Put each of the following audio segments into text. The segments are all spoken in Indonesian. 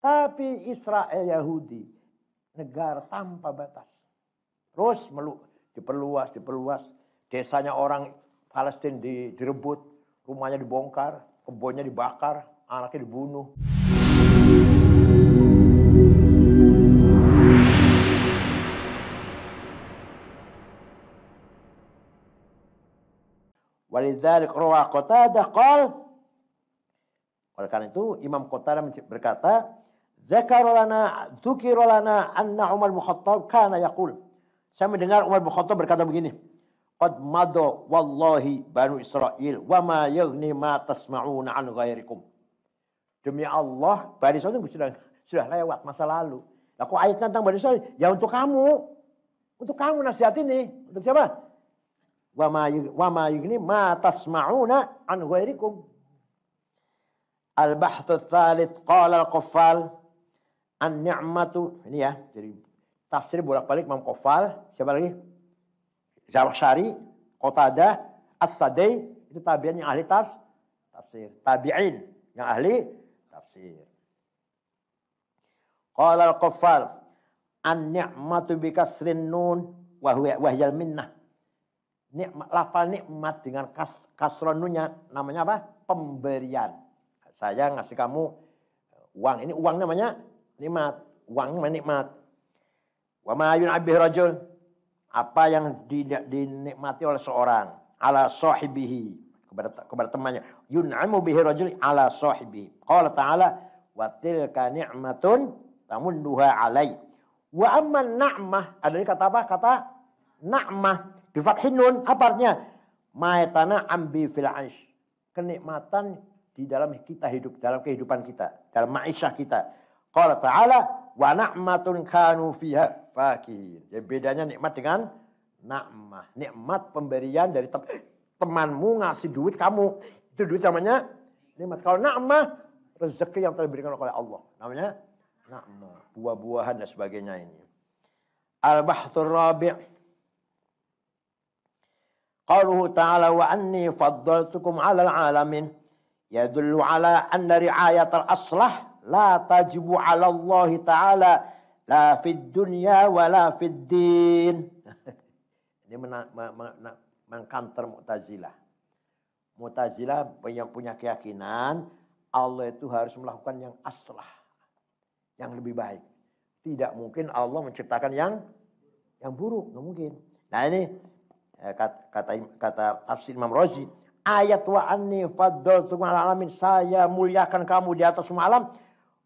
Tapi Israel Yahudi, negara tanpa batas. Terus melu, diperluas, diperluas. Desanya orang Palestina di, direbut, rumahnya dibongkar, kebunnya dibakar, anaknya dibunuh. Walidzalik ruwa kota qol Oleh karena itu Imam kota berkata Zakar lana, lana anna Umar bin Khattab kana yaqul. Saya mendengar Umar bin Khattab berkata begini. Qad madu wallahi Bani Israel wa ma yaghni ma tasma'una an Demi Allah, Bani Israel itu sudah sudah lewat masa lalu. aku kok ayat tentang Bani Israel? Ya untuk kamu. Untuk kamu nasihat ini. Untuk siapa? Wama ma yughni ma tasma'una an ghairikum. Al-bahthu thalith qala al-quffal An-ni'matu ini ya. Jadi tafsir bolak-balik Imam Kofal, siapa lagi? Zamakhsyari, Qatadah, As-Sadai, itu tabi'in yang ahli taf, tafsir. Tabi'in yang ahli tafsir. Qala al-Qaffal an-ni'matu bi kasrin nun wa huwa minnah. Nikmat lafal nikmat dengan kas, kasronunya namanya apa? Pemberian. Saya ngasih kamu uang. Ini uang namanya nikmat, uang menikmat. Wa ma yunabbi rajul apa yang dinikmati oleh seorang ala sahibihi kepada, kepada temannya yun'amu bihi rajul ala sahibi qala ta'ala wa tilka ni'matun tamunduha alai wa amma na'mah ada ini kata apa kata na'mah bi fathin nun apa artinya maitana ambi fil aish kenikmatan di dalam kita hidup dalam kehidupan kita dalam maisha kita Qala ta'ala wa na'matun kanu fiha fakihin. Ya bedanya nikmat dengan na'mah. Nikmat pemberian dari temanmu ngasih duit kamu. Itu duit namanya nikmat. Kalau na'mah rezeki yang telah diberikan oleh Allah. Namanya na'mah, buah-buahan dan sebagainya ini. Al-Bahthur Rabi' Qaluhu ta'ala wa anni faddaltukum 'alal 'alamin yadullu 'ala anna al aslah la tajibu 'ala Allah taala la fid dunya wa la fid din. Ini mengkanter Mu'tazilah. Mu'tazilah yang punya keyakinan Allah itu harus melakukan yang aslah, yang lebih baik. Tidak mungkin Allah menciptakan yang yang buruk, nggak mungkin. Nah ini eh, kata kata, kata tafsir Imam Rozi ayat wa anni faddaltum alamin saya muliakan kamu di atas semua alam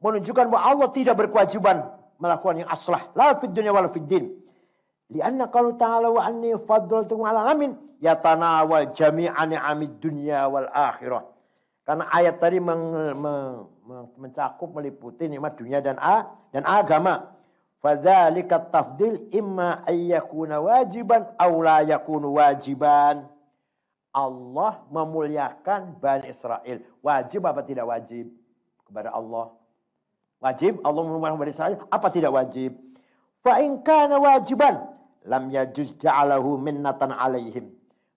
menunjukkan bahwa Allah tidak berkewajiban melakukan yang aslah la fid dunya wal fid din. Lianna kalau ta'ala wa anni faddaltu 'ala alamin yatanawal jami'an 'amid dunya wal akhirah. Karena ayat tadi meng, meng, mencakup meliputi nikmat dunia dan a dan agama. Fadzalika tafdil imma ayyakuna wajiban aw la yakunu wajiban. Allah memuliakan Bani Israel. Wajib apa tidak wajib? Kepada Allah. Wajib Allah memerintahkan kepada apa tidak wajib? Fa in kana wajiban lam yajuz ja'alahu minnatan alaihim.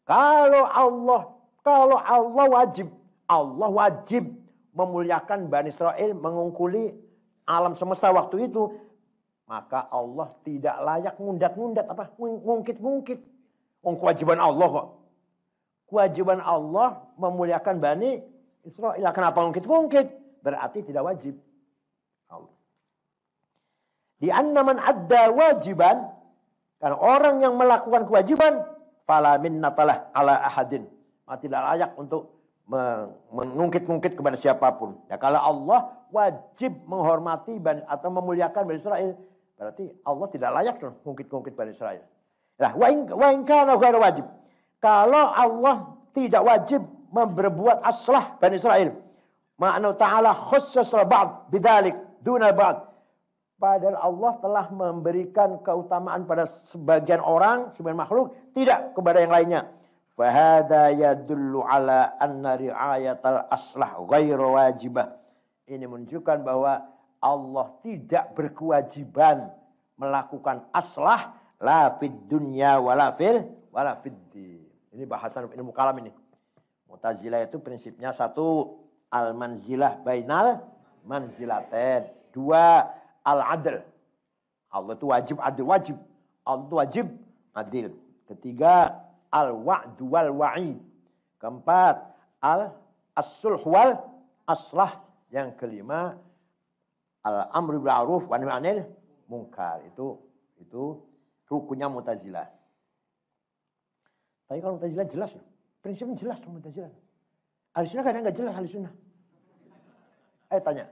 Kalau Allah kalau Allah wajib, Allah wajib memuliakan Bani Israel mengungkuli alam semesta waktu itu, maka Allah tidak layak ngundat-ngundat apa ngungkit-ngungkit. Wong kewajiban Allah kok. Kewajiban Allah memuliakan Bani Israel. Kenapa ngungkit-ngungkit? Berarti tidak wajib. Di annaman adda wajiban. Karena orang yang melakukan kewajiban. Fala minnatalah ala ahadin. Maka tidak layak untuk mengungkit-ungkit kepada siapapun. Ya, kalau Allah wajib menghormati atau memuliakan Bani Israel, berarti Allah tidak layak mengungkit-ungkit Bani Israel. Nah, wa in kana wajib. Kalau Allah tidak wajib memperbuat aslah Bani Israel, makna ta'ala khusus ba'd bidalik duna ba'd. Padahal Allah telah memberikan keutamaan pada sebagian orang, sebagian makhluk, tidak kepada yang lainnya. Fahada yadullu ala anna ri'ayatal aslah ghairu wajibah. Ini menunjukkan bahwa Allah tidak berkewajiban melakukan aslah la fid dunya wala fil wala Ini bahasan ilmu kalam ini. Mu'tazilah itu prinsipnya satu al manzilah bainal manzilaten. Dua al-adl. Allah itu wajib adil, wajib. Allah itu wajib adil. Ketiga, al-wa'du wal-wa'id. Keempat, al-as-sulh wal-aslah. Yang kelima, al amri bil aruf wa anil munkar. Itu itu rukunya Mu'tazilah. Tapi kalau Mu'tazilah jelas Prinsipnya jelas Mu'tazilah. al sunnah kadang nggak jelas al sunnah. Ayo tanya,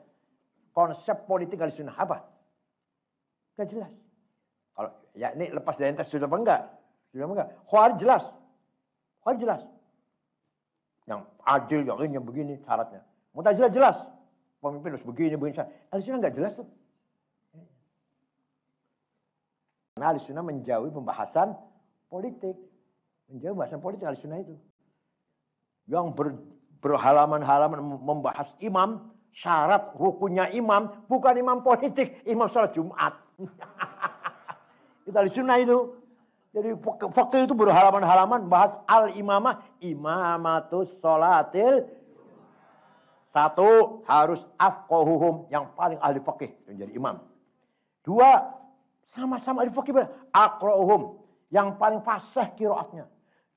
konsep politik ahli sunnah apa? Gak jelas. Kalau ya ini lepas dari tes sudah apa enggak? Sudah apa enggak? Khawarij jelas. Khawarij jelas. Yang adil, yang ini, yang begini syaratnya. Mutazilah jelas. Pemimpin harus begini, begini. Ahli sunnah enggak jelas tuh. Karena ahli sunnah menjauhi pembahasan politik. Menjauhi pembahasan politik ahli sunnah itu. Yang ber, berhalaman-halaman membahas imam, syarat rukunnya imam bukan imam politik, imam sholat Jumat. Kita sunnah itu. Jadi fakir itu berhalaman-halaman bahas al-imamah, imamatus sholatil satu harus afkohuhum yang paling ahli fakih yang jadi imam. Dua sama-sama ahli fakih akrohum yang paling fasih kiroatnya.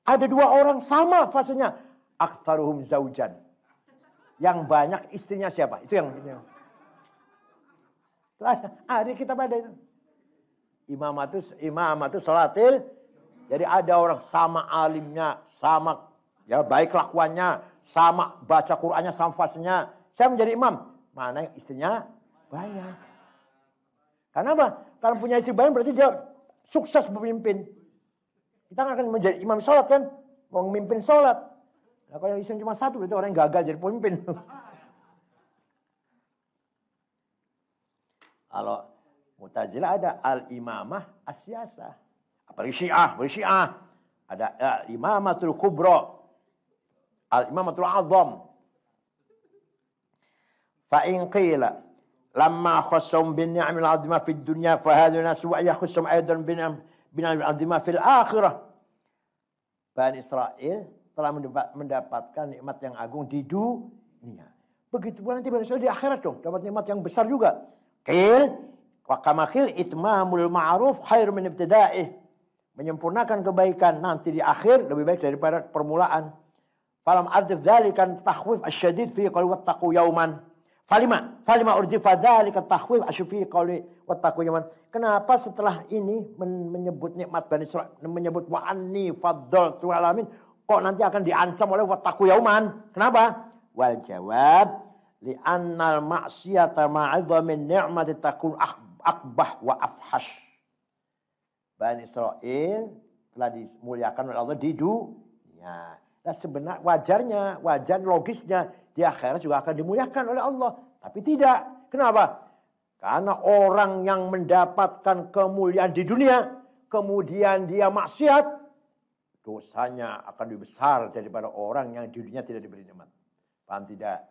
Ada dua orang sama fasenya Aktaruhum zaujan yang banyak istrinya siapa? Itu yang itu. Itu ada, ada itu. imam itu imamah itu salatil. Jadi ada orang sama alimnya, sama ya baik lakuannya, sama baca Qur'annya, sama fasenya. Saya menjadi imam. Mana yang istrinya? Banyak. Karena apa? Kalau punya istri banyak berarti dia sukses memimpin. Kita akan menjadi imam sholat kan? Mau memimpin sholat. Nah, kalau Islam cuma satu berarti orang yang gagal jadi pemimpin. kalau Mu'tazilah ada al-imamah asyasa. Apalagi Syiah, bersyiah. Ada al-imamatul kubra. Al-imamatul azam. Fa'in qila lamma khassum bin ni'amil azimah fid dunya fahadu nasu wa yakhassum aydan bin ni'amil azimah fil akhirah. Bani Israel telah mendapatkan nikmat yang agung di dunia. Begitu pula nanti manusia di akhirat dong, dapat nikmat yang besar juga. Kil, wakamakil itmamul ma'ruf khair min ibtida'ih. Menyempurnakan kebaikan nanti di akhir lebih baik daripada permulaan. Falam ardif dhalikan tahwif asyadid fi qalwat taqu yauman. Falima, falima urjifa dzalika tahwif asyfi qauli wa yauman. Kenapa setelah ini menyebut nikmat Bani Israil, menyebut wa anni faddaltu alamin kok nanti akan diancam oleh wataku yauman. Kenapa? Wal jawab li li'annal ma'siyata ma'idhamin ni'mati takun akbah wa afhash. Bani Israel telah dimuliakan oleh Allah di dunia. Nah sebenar wajarnya, wajar logisnya di akhirat juga akan dimuliakan oleh Allah. Tapi tidak. Kenapa? Karena orang yang mendapatkan kemuliaan di dunia, kemudian dia maksiat, dosanya akan lebih besar daripada orang yang di dunia tidak diberi nikmat. Paham tidak?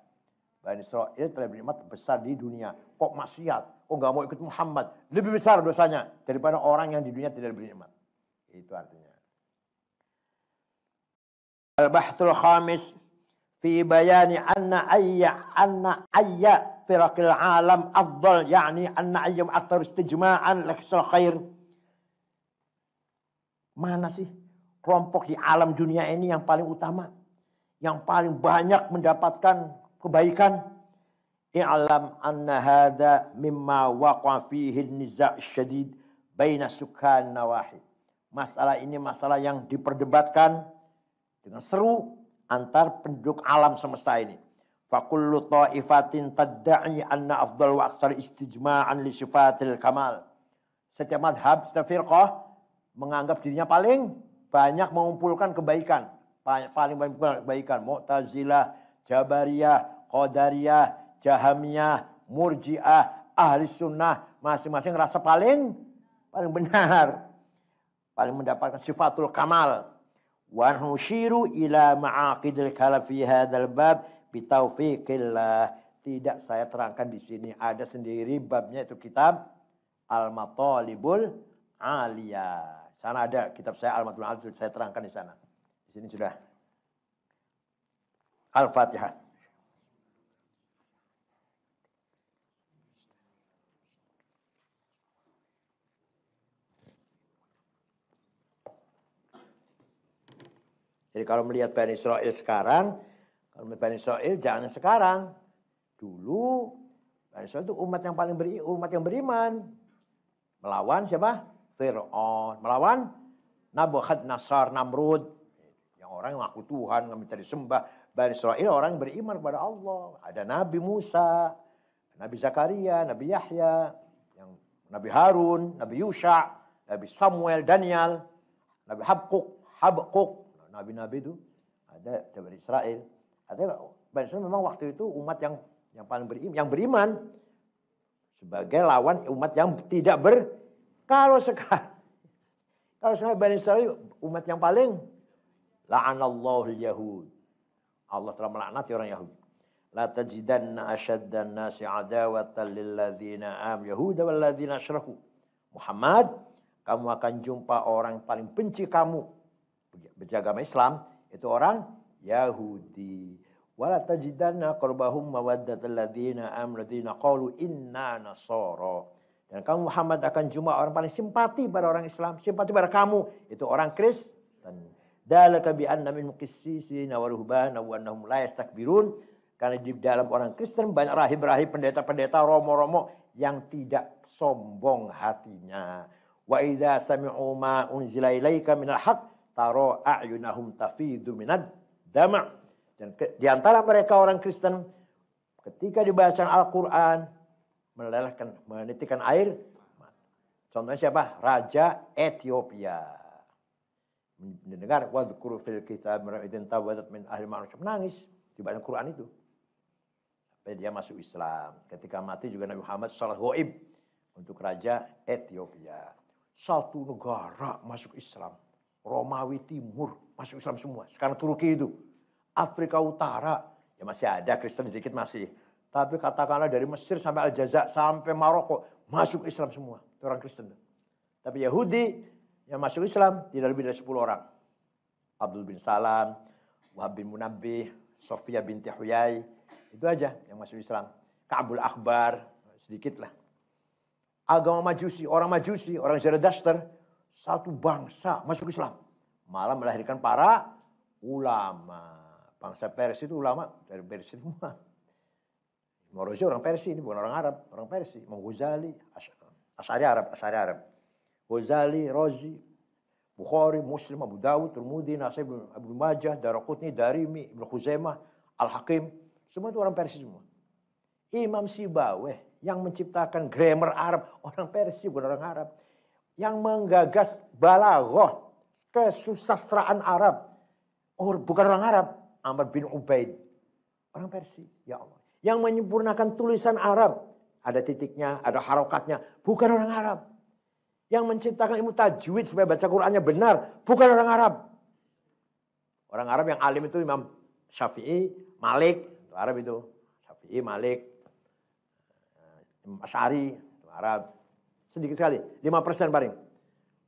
Bani Israel telah diberi nikmat besar di dunia. Kok maksiat? Kok oh, nggak mau ikut Muhammad? Lebih besar dosanya daripada orang yang di dunia tidak diberi nikmat. Itu artinya. Al-Bahtul Khamis fi bayani anna ayya anna ayya firaqil alam afdal yani anna ayyum athar istijma'an laksal khair mana sih kelompok di alam dunia ini yang paling utama, yang paling banyak mendapatkan kebaikan. I'lam anna hadha mimma waqa fihi niza' syadid baina sukan nawahi. Masalah ini masalah yang diperdebatkan dengan seru antar penduduk alam semesta ini. Fakullu ta'ifatin tadda'i anna afdal wa aksar istijma'an li sifatil kamal. Setiap madhab, setiap firqah menganggap dirinya paling banyak mengumpulkan kebaikan. Paling banyak kebaikan. Mu'tazilah, Jabariyah, Qadariyah, Jahamiyah, Murji'ah, Ahli Sunnah. Masing-masing rasa paling paling benar. Paling mendapatkan sifatul kamal. Wa nushiru ila ma'aqidil fi hadzal bab bitaufiqillah. Tidak saya terangkan di sini. Ada sendiri babnya itu kitab Al-Matalibul Aliyah. Sana ada kitab saya al matul al saya terangkan di sana. Di sini sudah. Al-Fatihah. Jadi kalau melihat Bani Israel sekarang, kalau melihat Bani Israel jangan sekarang. Dulu Bani Israel itu umat yang paling beri, umat yang beriman. Melawan siapa? Fir'aun. Melawan Nabuhad Nasar Namrud. Yang orang yang mengaku Tuhan, yang minta disembah. Bani Israel orang beriman kepada Allah. Ada Nabi Musa, Nabi Zakaria, Nabi Yahya, yang Nabi Harun, Nabi Yusha, Nabi Samuel, Daniel, Nabi Habkuk, Habkuk, nabi-nabi itu ada dari Israel. artinya Bani Israel memang waktu itu umat yang yang paling beriman, yang beriman sebagai lawan umat yang tidak ber kalau sekarang, kalau sekarang Bani Israel umat yang paling la'anallahu yahud. Allah telah melaknati orang Yahudi. La tajidanna asyaddan nasi adawatan lilladzina am yahuda walladzina asyraku. Muhammad, kamu akan jumpa orang paling benci kamu beragama Islam itu orang Yahudi. Wala tajidanna qurbahum mawaddatan ladzina am ladzina qalu inna nasara. Dan kamu Muhammad akan jumpa orang paling simpati pada orang Islam, simpati pada kamu itu orang Kristen. Dalam bi anna min muqissisina wa ruhbana wa annahum Karena di dalam orang Kristen banyak rahib-rahib, pendeta-pendeta, romo-romo yang tidak sombong hatinya. Wa idza sami'u ma unzila ilaika haq taro a'yunahum tafidu minad dama'. Dan diantara di antara mereka orang Kristen ketika dibaca Al-Qur'an melelehkan, menitikkan air. Contohnya siapa? Raja Ethiopia. Mendengar wadhkuru fil kitab idin tawadat min ahli manusia menangis di bacaan Quran itu. Tapi dia masuk Islam. Ketika mati juga Nabi Muhammad salah goib untuk raja Ethiopia. Satu negara masuk Islam. Romawi Timur masuk Islam semua. Sekarang Turki itu. Afrika Utara ya masih ada Kristen sedikit masih tapi katakanlah dari Mesir sampai Aljazair sampai Maroko masuk Islam semua. Itu orang Kristen. Tapi Yahudi yang masuk Islam tidak lebih dari 10 orang. Abdul bin Salam, Wahab bin Munabbih, Sofia binti Huyai. Itu aja yang masuk Islam. Ka'bul Akbar, sedikit lah. Agama majusi, orang majusi, orang Zoroaster, satu bangsa masuk Islam. Malah melahirkan para ulama. Bangsa Persia itu ulama dari Persia semua. Morozi orang Persia ini bukan orang Arab, orang Persia. Imam Ghazali, Asyari Arab, Asyari Arab. Ghazali, Rozi, Bukhari, Muslim, Abu Dawud, Turmudi, Nasai, Abu Majah, Darakutni, Darimi, Ibn Khuzaimah, Al-Hakim. Semua itu orang Persia semua. Imam Sibaweh yang menciptakan grammar Arab, orang Persia bukan orang Arab. Yang menggagas balaghah, kesusastraan Arab. Oh, bukan orang Arab, Amr bin Ubaid. Orang Persia, ya Allah yang menyempurnakan tulisan Arab. Ada titiknya, ada harokatnya, bukan orang Arab. Yang menciptakan ilmu tajwid supaya baca Qur'annya benar, bukan orang Arab. Orang Arab yang alim itu Imam Syafi'i, Malik, itu Arab itu. Syafi'i, Malik, eh, Asyari, Arab. Sedikit sekali, 5% paling.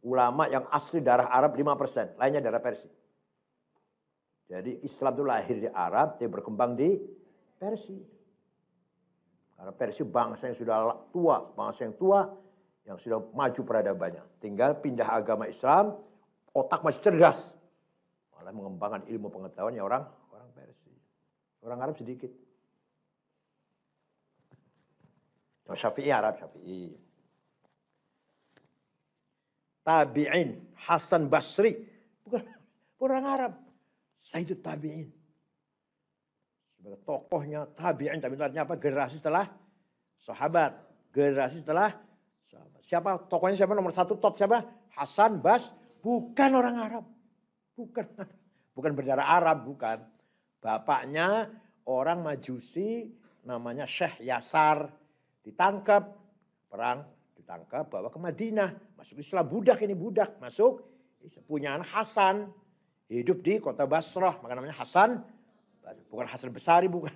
Ulama yang asli darah Arab 5%, lainnya darah Persia. Jadi Islam itu lahir di Arab, dia berkembang di Persia. Karena Persia bangsa yang sudah tua, bangsa yang tua yang sudah maju peradabannya. Tinggal pindah agama Islam, otak masih cerdas. Malah mengembangkan ilmu pengetahuannya orang orang Persia. Orang Arab sedikit. Nah, Syafi'i Arab Syafi'i. Tabi'in Hasan Basri bukan orang Arab. itu Tabi'in tokohnya tabi'in tapi artinya apa generasi setelah sahabat generasi setelah sahabat siapa tokohnya siapa nomor satu top siapa Hasan Bas bukan orang Arab bukan bukan berdarah Arab bukan bapaknya orang Majusi namanya Syekh Yasar ditangkap perang ditangkap bawa ke Madinah masuk Islam budak ini budak masuk punya anak Hasan hidup di kota Basrah maka namanya Hasan bukan hasil besar bukan